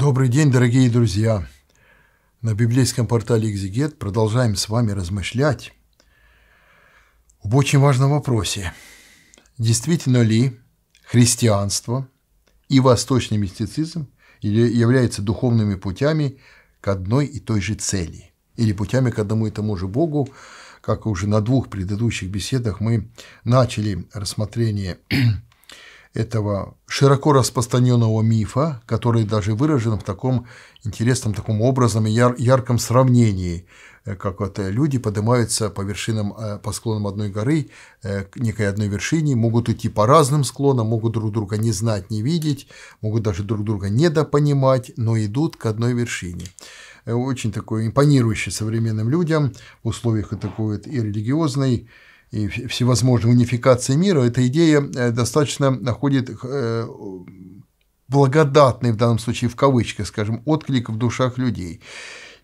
Добрый день, дорогие друзья! На библейском портале «Экзегет» продолжаем с вами размышлять об очень важном вопросе. Действительно ли христианство и восточный мистицизм являются духовными путями к одной и той же цели или путями к одному и тому же Богу, как уже на двух предыдущих беседах мы начали рассмотрение этого широко распространенного мифа, который даже выражен в таком интересном, таком образом и яр, ярком сравнении, э, как вот э, люди поднимаются по вершинам, э, по склонам одной горы, к некой одной вершине, могут идти по разным склонам, могут друг друга не знать, не видеть, могут даже друг друга недопонимать, но идут к одной вершине очень такой импонирующий современным людям в условиях такой вот и религиозной, и всевозможной унификации мира, эта идея э, достаточно находит э, благодатный, в данном случае в кавычках, скажем, отклик в душах людей.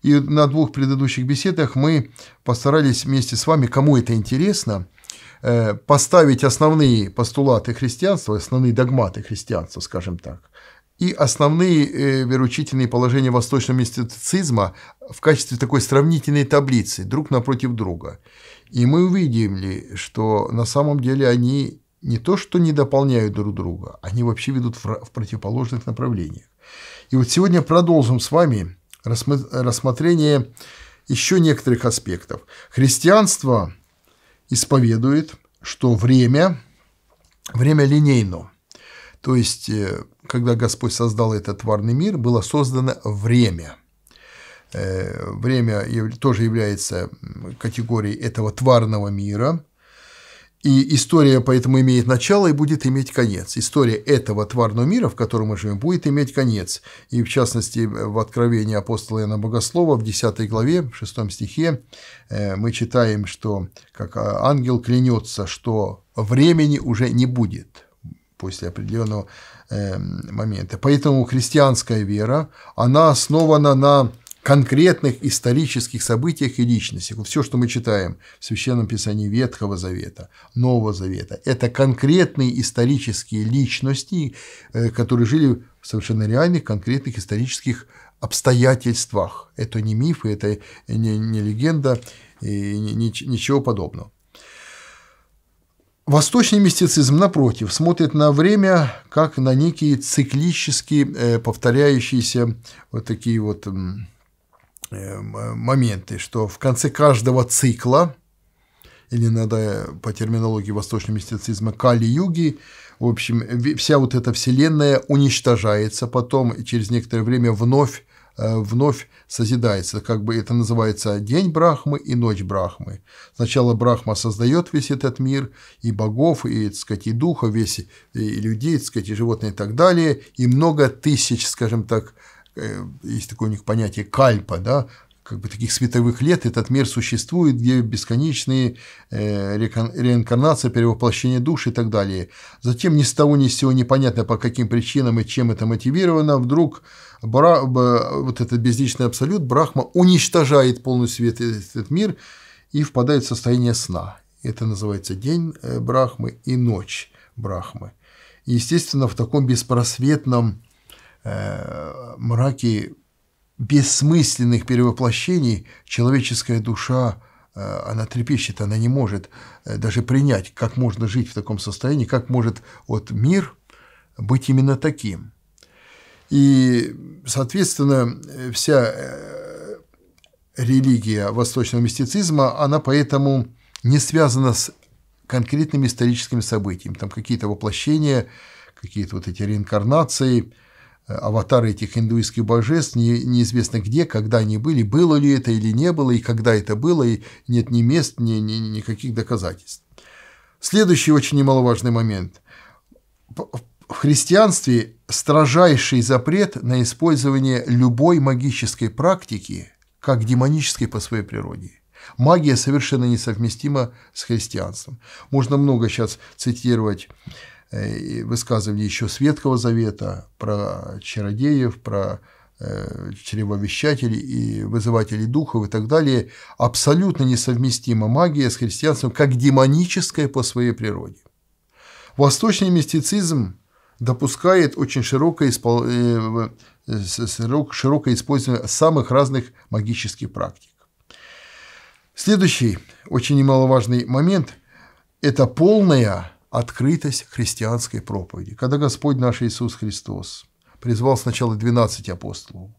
И на двух предыдущих беседах мы постарались вместе с вами, кому это интересно, э, поставить основные постулаты христианства, основные догматы христианства, скажем так, и основные веручительные положения восточного мистицизма в качестве такой сравнительной таблицы друг напротив друга. И мы увидим ли, что на самом деле они не то что не дополняют друг друга, они вообще ведут в противоположных направлениях. И вот сегодня продолжим с вами рассмотрение еще некоторых аспектов. Христианство исповедует, что время, время линейно. То есть, э, когда Господь создал этот тварный мир, было создано время – Э, время тоже является категорией этого тварного мира, и история поэтому имеет начало и будет иметь конец. История этого тварного мира, в котором мы живем, будет иметь конец. И в частности, в Откровении апостола Иоанна Богослова в 10 главе, в 6 стихе э, мы читаем, что как а, ангел клянется, что времени уже не будет после определенного эм, момента. Поэтому христианская вера, она основана на конкретных исторических событиях и личностях. Вот все, что мы читаем в Священном Писании Ветхого Завета, Нового Завета, это конкретные исторические личности, э, которые жили в совершенно реальных, конкретных исторических обстоятельствах. Это не мифы, это не, не легенда и не, ничего подобного. Восточный мистицизм, напротив, смотрит на время как на некие циклические, э, повторяющиеся вот такие вот Эм, э, моменты, что в конце каждого цикла, или надо э, по терминологии восточного мистицизма Кали-юги, в общем, вся вот эта вселенная уничтожается, потом через некоторое время вновь э, вновь созидается. Как бы это называется день Брахмы и ночь Брахмы. Сначала Брахма создает весь этот мир, и богов, и, так сказать, и духа, весь, и людей, так сказать, и животных и так далее, и много тысяч, скажем так, Э, есть такое у них понятие кальпа, да, как бы таких световых лет этот мир существует, где бесконечные э, реинкарнации, перевоплощение душ и так далее. Затем ни с того ни с сего непонятно по каким причинам и чем это мотивировано, вдруг бра, вот этот безличный абсолют Брахма уничтожает свет этот мир и впадает в состояние сна. Это называется день э, Брахмы и ночь Брахмы. И, естественно, в таком беспросветном э, мраке бессмысленных перевоплощений человеческая душа, э, она трепещет, она не может э, даже принять, как можно жить в таком состоянии, как может вот мир быть именно таким. И, соответственно, вся э, религия восточного мистицизма, она поэтому не связана с конкретными историческими событиями, там какие-то воплощения, какие-то вот эти реинкарнации – Э, аватары этих индуистских божеств, не, неизвестно где, когда они были, было ли это или не было, и когда это было, и нет ни мест, ни, ни, ни никаких доказательств. Следующий очень немаловажный момент. В христианстве строжайший запрет на использование любой магической практики как демонической по своей природе. Магия совершенно несовместима с христианством. Можно много сейчас цитировать Э, высказывания еще Светкого Завета про чародеев, про э, чревовещателей и вызывателей духов и так далее, абсолютно несовместима магия с христианством как демоническая по своей природе. Восточный мистицизм допускает очень широкое, э, широкое использование самых разных магических практик. Следующий очень немаловажный момент – это полная открытость христианской проповеди. Когда Господь наш Иисус Христос призвал сначала 12 апостолов,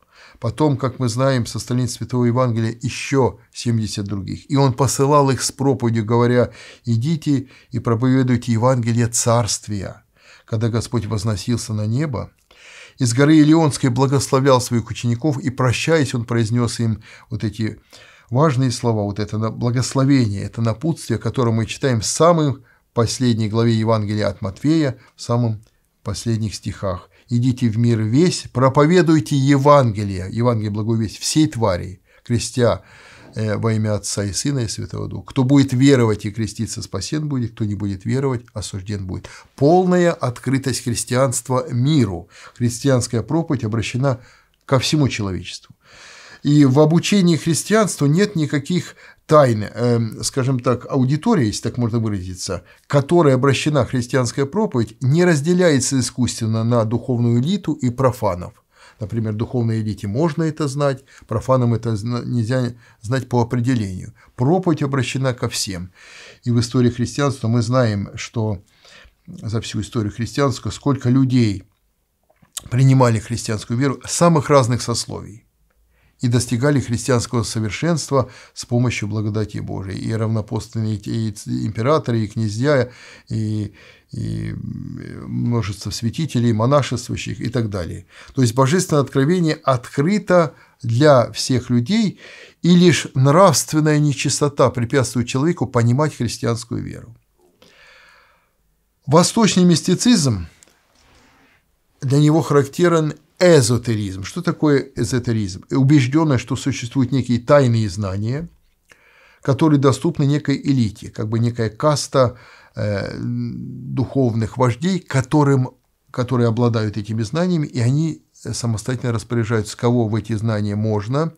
потом, как мы знаем, со страниц Святого Евангелия еще 70 других, и Он посылал их с проповедью, говоря, «Идите и проповедуйте Евангелие Царствия». Когда Господь возносился на небо, из горы Илионской благословлял своих учеников, и, прощаясь, Он произнес им вот эти важные слова, вот это благословение, это напутствие, которое мы читаем с самых последней главе Евангелия от Матфея, в самом последних стихах. «Идите в мир весь, проповедуйте Евангелие, Евангелие благовесть всей твари, крестя э, во имя Отца и Сына и Святого Духа. Кто будет веровать и креститься, спасен будет, кто не будет веровать, осужден будет». Полная открытость христианства миру. Христианская проповедь обращена ко всему человечеству. И в обучении христианству нет никаких тайн, э, скажем так, аудитория, если так можно выразиться, которой обращена христианская проповедь, не разделяется искусственно на духовную элиту и профанов. Например, духовной элите можно это знать, профанам это нельзя знать по определению. Проповедь обращена ко всем. И в истории христианства мы знаем, что за всю историю христианства сколько людей принимали христианскую веру самых разных сословий и достигали христианского совершенства с помощью благодати Божией. И равнопостные и императоры, и князья, и, и множество святителей, монашествующих и так далее. То есть божественное откровение открыто для всех людей, и лишь нравственная нечистота препятствует человеку понимать христианскую веру. Восточный мистицизм для него характерен эзотеризм. Что такое эзотеризм? Убежденность, что существуют некие тайные знания, которые доступны некой элите, как бы некая каста э, духовных вождей, которым, которые обладают этими знаниями, и они самостоятельно распоряжаются, кого в эти знания можно,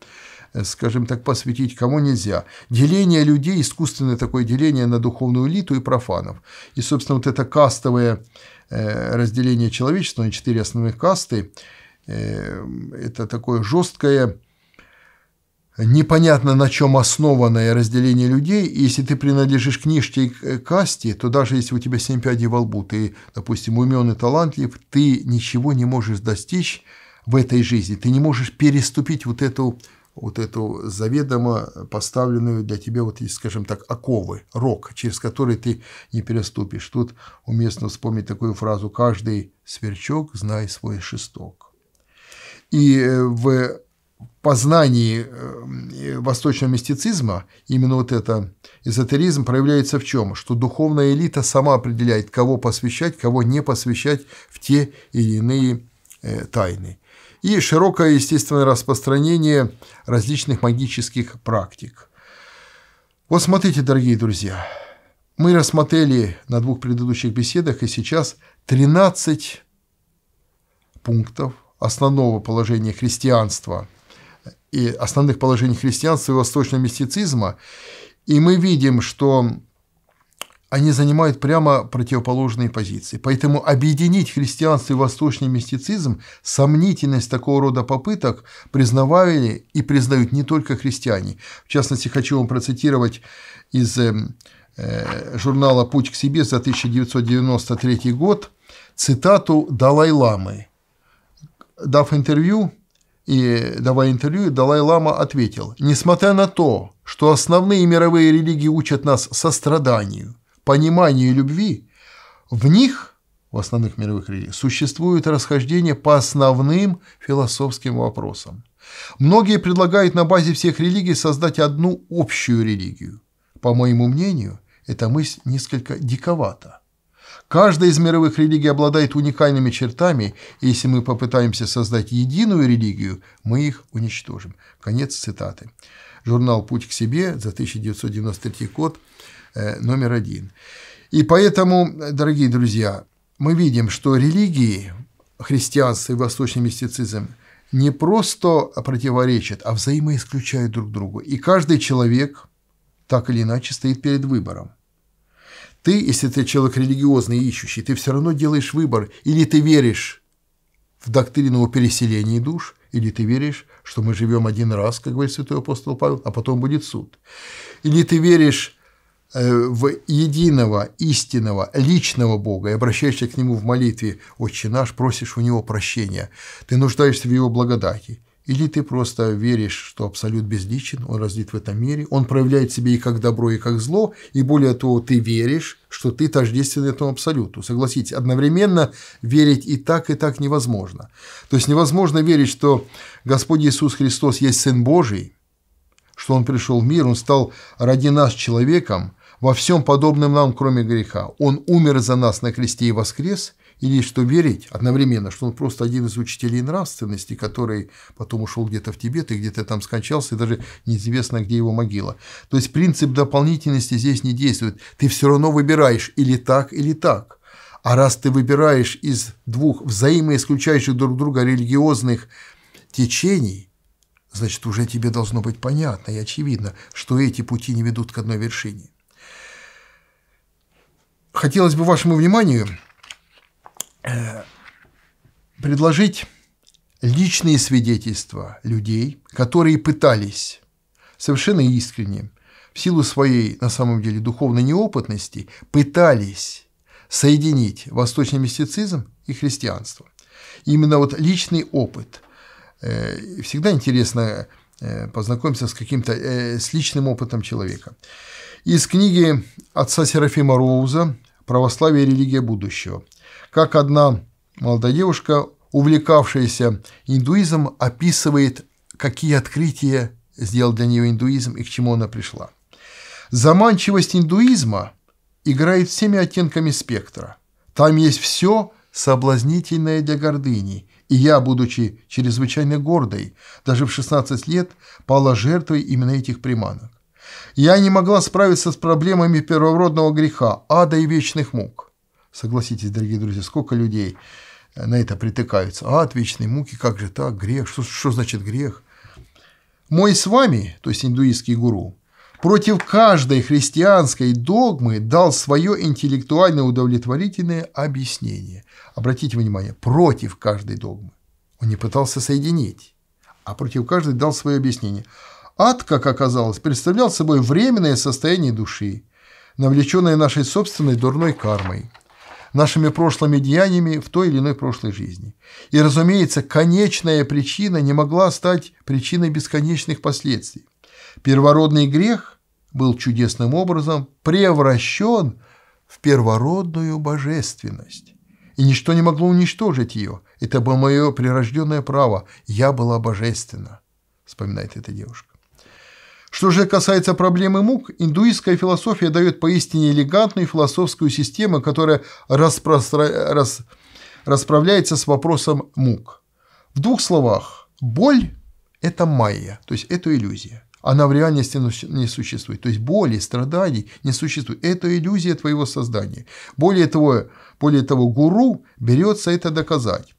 э, скажем так, посвятить, кому нельзя. Деление людей, искусственное такое деление на духовную элиту и профанов. И, собственно, вот это кастовое э, разделение человечества на четыре основных касты – это такое жесткое, непонятно на чем основанное разделение людей. И если ты принадлежишь к нижней э, касте, то даже если у тебя семь пядей во лбу, ты, допустим, умен и талантлив, ты ничего не можешь достичь в этой жизни. Ты не можешь переступить вот эту вот эту заведомо поставленную для тебя, вот, скажем так, оковы, рог, через который ты не переступишь. Тут уместно вспомнить такую фразу «каждый сверчок, знает свой шесток». И э, в познании э, восточного мистицизма именно вот это эзотеризм проявляется в чем? Что духовная элита сама определяет, кого посвящать, кого не посвящать в те или иные э, тайны. И широкое, естественное распространение различных магических практик. Вот смотрите, дорогие друзья, мы рассмотрели на двух предыдущих беседах и сейчас 13 пунктов – основного положения христианства и основных положений христианства и восточного мистицизма, и мы видим, что они занимают прямо противоположные позиции. Поэтому объединить христианство и восточный мистицизм, сомнительность такого рода попыток признавали и признают не только христиане. В частности, хочу вам процитировать из э, журнала «Путь к себе» за 1993 год цитату Далай-ламы – Дав интервью и давая интервью, Далай-Лама ответил, «Несмотря на то, что основные мировые религии учат нас состраданию, пониманию и любви, в них, в основных мировых религиях, существует расхождение по основным философским вопросам. Многие предлагают на базе всех религий создать одну общую религию. По моему мнению, эта мысль несколько диковата. Каждая из мировых религий обладает уникальными чертами, и если мы попытаемся создать единую религию, мы их уничтожим. Конец цитаты. Журнал «Путь к себе» за 1993 год, э, номер один. И поэтому, дорогие друзья, мы видим, что религии, христианство и восточный мистицизм не просто противоречат, а взаимоисключают друг друга. И каждый человек так или иначе стоит перед выбором. Ты, если ты человек религиозный и ищущий, ты все равно делаешь выбор. Или ты веришь в доктрину о переселении душ, или ты веришь, что мы живем один раз, как говорит святой апостол Павел, а потом будет суд. Или ты веришь э, в единого, истинного, личного Бога и обращаешься к Нему в молитве «Отче наш», просишь у Него прощения, ты нуждаешься в Его благодати, или ты просто веришь, что абсолют безличен, он разлит в этом мире, он проявляет себя и как добро, и как зло, и более того, ты веришь, что ты тождествен этому абсолюту. Согласитесь, одновременно верить и так, и так невозможно. То есть невозможно верить, что Господь Иисус Христос есть Сын Божий, что Он пришел в мир, Он стал ради нас человеком, во всем подобным нам, кроме греха. Он умер за нас на кресте и воскрес – и есть что верить одновременно, что он просто один из учителей нравственности, который потом ушел где-то в Тибет и где-то там скончался, и даже неизвестно, где его могила. То есть принцип дополнительности здесь не действует. Ты все равно выбираешь или так, или так. А раз ты выбираешь из двух взаимоисключающих друг друга религиозных течений, значит, уже тебе должно быть понятно и очевидно, что эти пути не ведут к одной вершине. Хотелось бы вашему вниманию Э, предложить личные свидетельства людей, которые пытались совершенно искренне, в силу своей, на самом деле, духовной неопытности, пытались соединить восточный мистицизм и христианство. Именно вот личный опыт. Э, всегда интересно э, познакомиться с каким-то, с личным опытом человека. Из книги отца Серафима Роуза «Православие и религия будущего», как одна молодая девушка, увлекавшаяся индуизмом, описывает, какие открытия сделал для нее индуизм и к чему она пришла. Заманчивость индуизма играет всеми оттенками спектра. Там есть все соблазнительное для гордыни, и я, будучи чрезвычайно гордой, даже в 16 лет пала жертвой именно этих приманок. Я не могла справиться с проблемами первородного греха, ада и вечных мук. Согласитесь, дорогие друзья, сколько людей на это притыкаются. А, от вечной муки, как же так, грех, что, что значит грех? Мой с вами, то есть индуистский гуру, против каждой христианской догмы дал свое интеллектуально удовлетворительное объяснение. Обратите внимание, против каждой догмы. Он не пытался соединить, а против каждой дал свое объяснение. Ад, как оказалось, представлял собой временное состояние души, навлеченное нашей собственной дурной кармой нашими прошлыми деяниями в той или иной прошлой жизни. И, разумеется, конечная причина не могла стать причиной бесконечных последствий. Первородный грех был чудесным образом превращен в первородную божественность. И ничто не могло уничтожить ее. Это было мое прирожденное право. Я была божественна, вспоминает эта девушка. Что же касается проблемы мук, индуистская философия дает поистине элегантную философскую систему, которая распростра... рас... расправляется с вопросом мук. В двух словах, боль – это майя, то есть это иллюзия. Она в реальности не существует. То есть боли, страданий не существует. Это иллюзия твоего создания. Более того, более того гуру берется это доказать.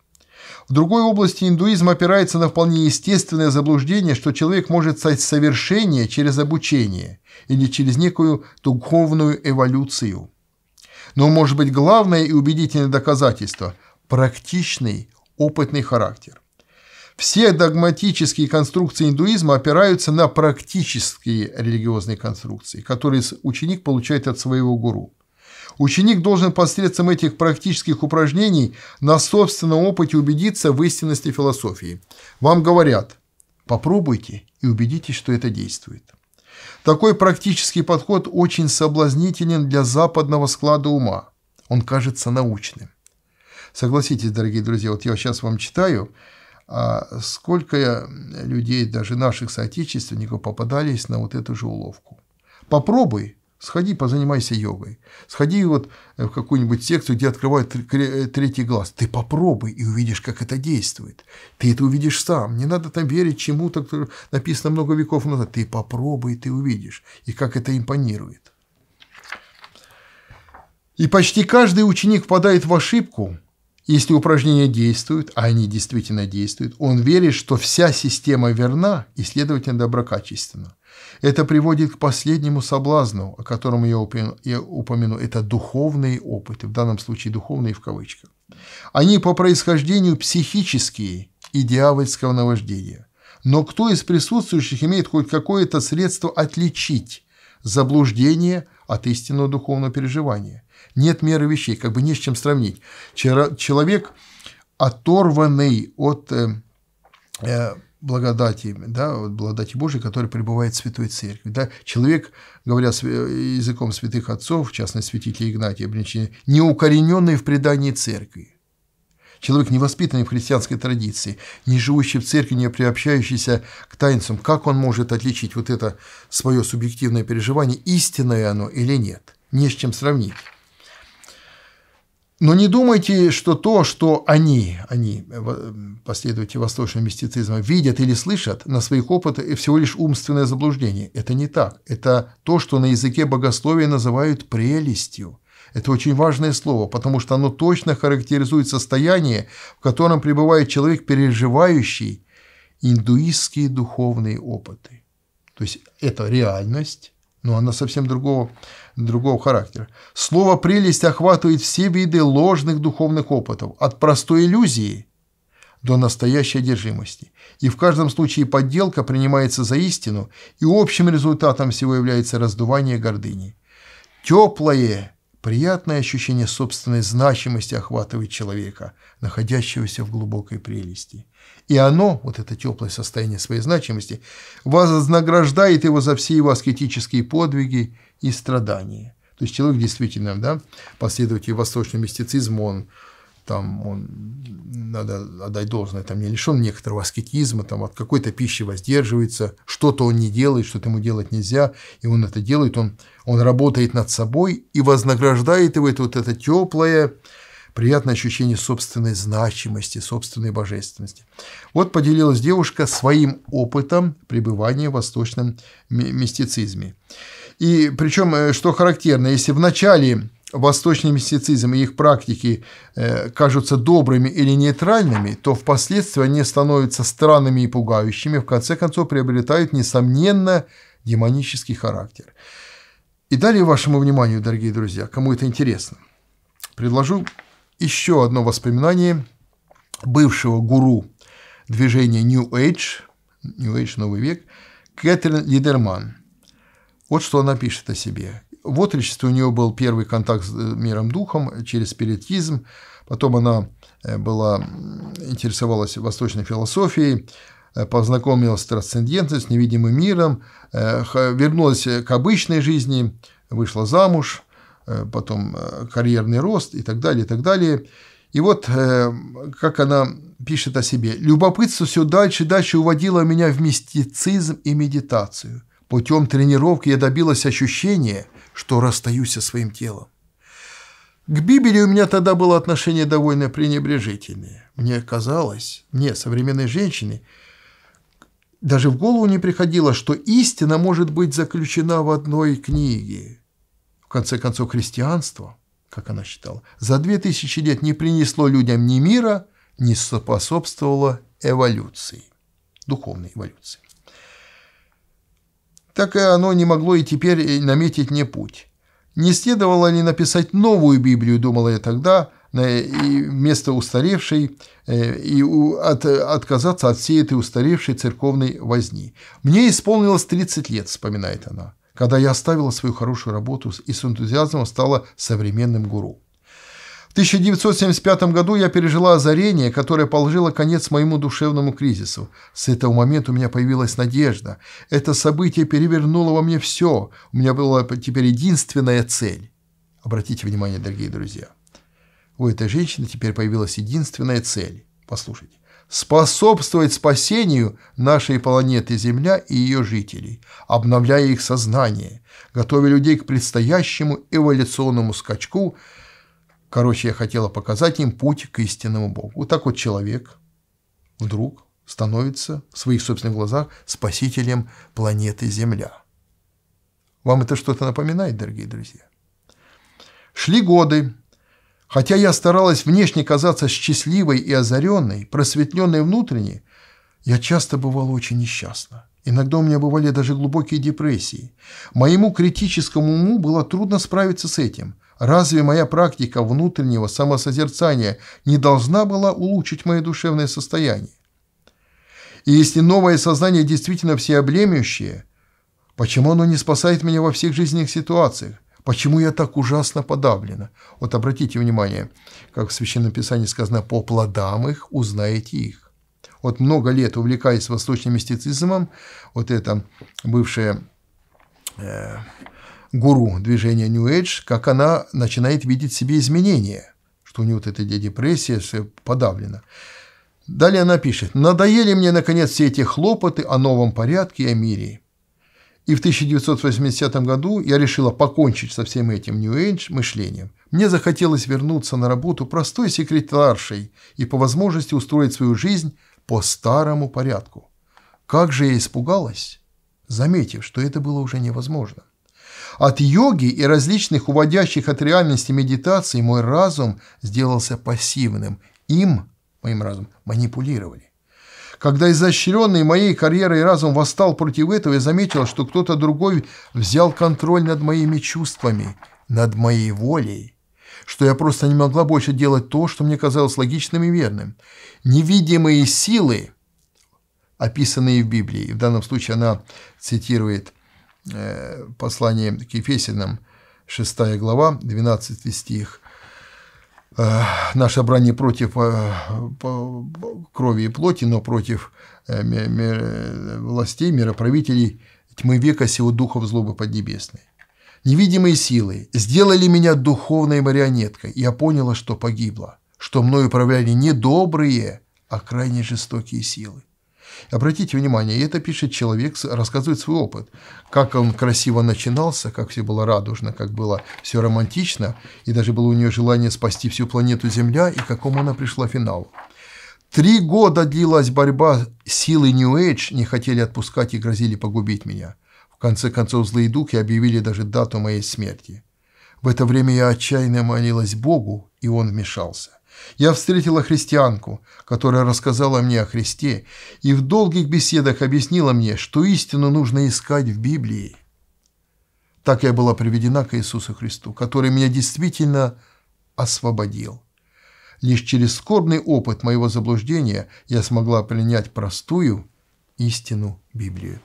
В другой области индуизм опирается на вполне естественное заблуждение, что человек может стать совершеннее через обучение или через некую духовную эволюцию. Но, может быть, главное и убедительное доказательство – практичный, опытный характер. Все догматические конструкции индуизма опираются на практические религиозные конструкции, которые ученик получает от своего гуру. Ученик должен посредством этих практических упражнений на собственном опыте убедиться в истинности философии. Вам говорят, попробуйте и убедитесь, что это действует. Такой практический подход очень соблазнителен для западного склада ума. Он кажется научным. Согласитесь, дорогие друзья, вот я сейчас вам читаю, а, сколько людей, даже наших соотечественников, попадались на вот эту же уловку. Попробуй, Сходи, позанимайся йогой. Сходи вот э, в какую-нибудь секцию, где открывают э, третий глаз. Ты попробуй и увидишь, как это действует. Ты это увидишь сам. Не надо там верить чему-то, написано много веков назад. Ты попробуй, ты увидишь. И как это импонирует. И почти каждый ученик впадает в ошибку, если упражнения действуют, а они действительно действуют, он верит, что вся система верна и, следовательно, доброкачественна. Это приводит к последнему соблазну, о котором я упомяну. Это духовные опыты, в данном случае духовные в кавычках. Они по происхождению психические и дьявольского наваждения. Но кто из присутствующих имеет хоть какое-то средство отличить заблуждение от истинного духовного переживания? Нет меры вещей, как бы не с чем сравнить. Человек, оторванный от э, э, благодати, да, благодати Божией, которая пребывает в Святой Церкви. Да. Человек, говоря языком святых отцов, в частности, святителя Игнатия Бринчини, не укорененный в предании Церкви. Человек, не воспитанный в христианской традиции, не живущий в церкви, не приобщающийся к таинствам, как он может отличить вот это свое субъективное переживание, истинное оно или нет? Не с чем сравнить. Но не думайте, что то, что они, они, э, э, последователи восточного мистицизма, видят или слышат на своих опытах, всего лишь умственное заблуждение. Это не так. Это то, что на языке богословия называют прелестью. Это очень важное слово, потому что оно точно характеризует состояние, в котором пребывает человек, переживающий индуистские духовные опыты. То есть это реальность, но ну, она совсем другого, другого характера. Слово «прелесть» охватывает все виды ложных духовных опытов, от простой иллюзии до настоящей одержимости. И в каждом случае подделка принимается за истину, и общим результатом всего является раздувание гордыни. Теплое Приятное ощущение собственной значимости охватывает человека, находящегося в глубокой прелести. И оно, вот это теплое состояние своей значимости, вознаграждает его за все его аскетические подвиги и страдания. То есть человек действительно, да, последователь восточного мистицизма, он там он, надо отдать должное, там не лишен некоторого аскетизма, там от какой-то пищи воздерживается, что-то он не делает, что-то ему делать нельзя, и он это делает, он, он работает над собой и вознаграждает его это вот это теплое, приятное ощущение собственной значимости, собственной божественности. Вот поделилась девушка своим опытом пребывания в восточном мистицизме. И причем, э, что характерно, если в начале восточный мистицизм и их практики э, кажутся добрыми или нейтральными, то впоследствии они становятся странными и пугающими, в конце концов приобретают, несомненно, демонический характер. И далее вашему вниманию, дорогие друзья, кому это интересно, предложу еще одно воспоминание бывшего гуру движения New Age, New Age – Новый век, Кэтрин Лидерман. Вот что она пишет о себе в отрочестве у нее был первый контакт с э, миром духом через спиритизм, потом она э, была, интересовалась восточной философией, э, познакомилась с трансцендентностью, с невидимым миром, вернулась к обычной жизни, вышла замуж, потом карьерный рост и так далее, и так далее. И вот, как она пишет о себе, «Любопытство все дальше и дальше уводило меня в мистицизм и медитацию. Путем тренировки я добилась ощущения – что расстаюсь со своим телом. К Библии у меня тогда было отношение довольно пренебрежительное. Мне казалось, мне, современной женщине, даже в голову не приходило, что истина может быть заключена в одной книге. В конце концов, христианство, как она считала, за две тысячи лет не принесло людям ни мира, не способствовало эволюции, духовной эволюции так и оно не могло и теперь э, наметить мне путь. Не следовало ли написать новую Библию, думала я тогда, э, вместо устаревшей, э, и от, отказаться от всей этой устаревшей церковной возни. «Мне исполнилось 30 лет», — вспоминает она, «когда я оставила свою хорошую работу и с энтузиазмом стала современным гуру». В 1975 году я пережила озарение, которое положило конец моему душевному кризису. С этого момента у меня появилась надежда. Это событие перевернуло во мне все. У меня была теперь единственная цель. Обратите внимание, дорогие друзья. У этой женщины теперь появилась единственная цель. Послушайте способствовать спасению нашей планеты Земля и ее жителей, обновляя их сознание, готовя людей к предстоящему эволюционному скачку – Короче, я хотела показать им путь к истинному Богу. Вот так вот человек вдруг становится в своих собственных глазах спасителем планеты Земля. Вам это что-то напоминает, дорогие друзья? Шли годы. Хотя я старалась внешне казаться счастливой и озаренной, просветленной внутренне, я часто бывала очень несчастна. Иногда у меня бывали даже глубокие депрессии. Моему критическому уму было трудно справиться с этим – Разве моя практика внутреннего самосозерцания не должна была улучшить мое душевное состояние? И если новое сознание действительно всеобъемлющее, почему оно не спасает меня во всех жизненных ситуациях? Почему я так ужасно подавлена? Вот обратите внимание, как в Священном Писании сказано, по плодам их узнаете их. Вот много лет увлекаясь восточным мистицизмом, вот это бывшее э, гуру движения New Age, как она начинает видеть в себе изменения, что у нее вот эта депрессия подавлена. Далее она пишет «Надоели мне, наконец, все эти хлопоты о новом порядке и о мире». И в 1980 году я решила покончить со всем этим New Age мышлением. Мне захотелось вернуться на работу простой секретаршей и по возможности устроить свою жизнь по старому порядку. Как же я испугалась, заметив, что это было уже невозможно. От йоги и различных уводящих от реальности медитаций мой разум сделался пассивным. Им, моим разумом, манипулировали. Когда изощренный моей карьерой разум восстал против этого, я заметил, что кто-то другой взял контроль над моими чувствами, над моей волей что я просто не могла больше делать то, что мне казалось логичным и верным. Невидимые силы, описанные в Библии, в данном случае она цитирует Э, послание к Ефесиным, 6 глава, 12 стих. Э, «Наше брание против э, крови и плоти, но против властей, мироправителей, тьмы века, сего духов злобы поднебесной. Невидимые силы сделали меня духовной марионеткой. Я поняла, что погибла, что мной управляли не добрые, а крайне жестокие силы. Обратите внимание, и это пишет человек, рассказывает свой опыт, как он красиво начинался, как все было радужно, как было все романтично, и даже было у нее желание спасти всю планету Земля, и к какому она пришла финал. Три года длилась борьба, силы New Age не хотели отпускать и грозили погубить меня. В конце концов, злые духи объявили даже дату моей смерти. В это время я отчаянно молилась Богу, и Он вмешался. Я встретила христианку, которая рассказала мне о Христе и в долгих беседах объяснила мне, что истину нужно искать в Библии. Так я была приведена к Иисусу Христу, который меня действительно освободил. Лишь через скорбный опыт моего заблуждения я смогла принять простую истину Библию.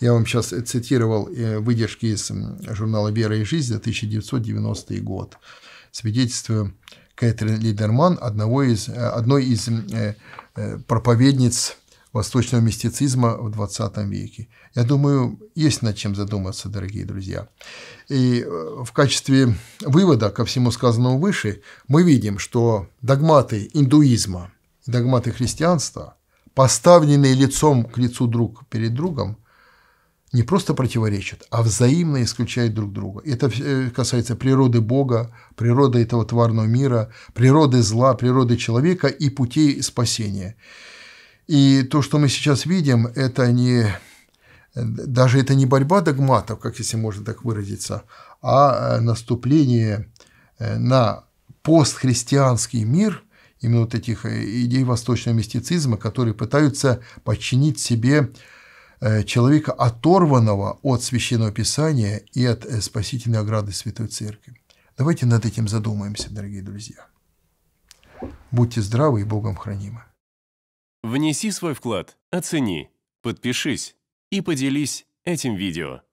Я вам сейчас цитировал э, выдержки из журнала «Вера и жизнь» за 1990 год. Свидетельствую Кэтрин Лидерман, одного из, э, одной из э, э, проповедниц восточного мистицизма в 20 веке. Я думаю, есть над чем задуматься, дорогие друзья. И в качестве вывода ко всему сказанному выше мы видим, что догматы индуизма, догматы христианства, поставленные лицом к лицу друг перед другом, не просто противоречат, а взаимно исключают друг друга. Это э, касается природы Бога, природы этого тварного мира, природы зла, природы человека и путей спасения. И то, что мы сейчас видим, это не даже это не борьба догматов, как если можно так выразиться, а э, наступление э, на постхристианский мир именно вот этих идей восточного мистицизма, которые пытаются подчинить себе Э, человека, оторванного от Священного Писания и от э, спасительной ограды Святой Церкви. Давайте над этим задумаемся, дорогие друзья. Будьте здравы и Богом хранимы. Внеси свой вклад, оцени, подпишись и поделись этим видео.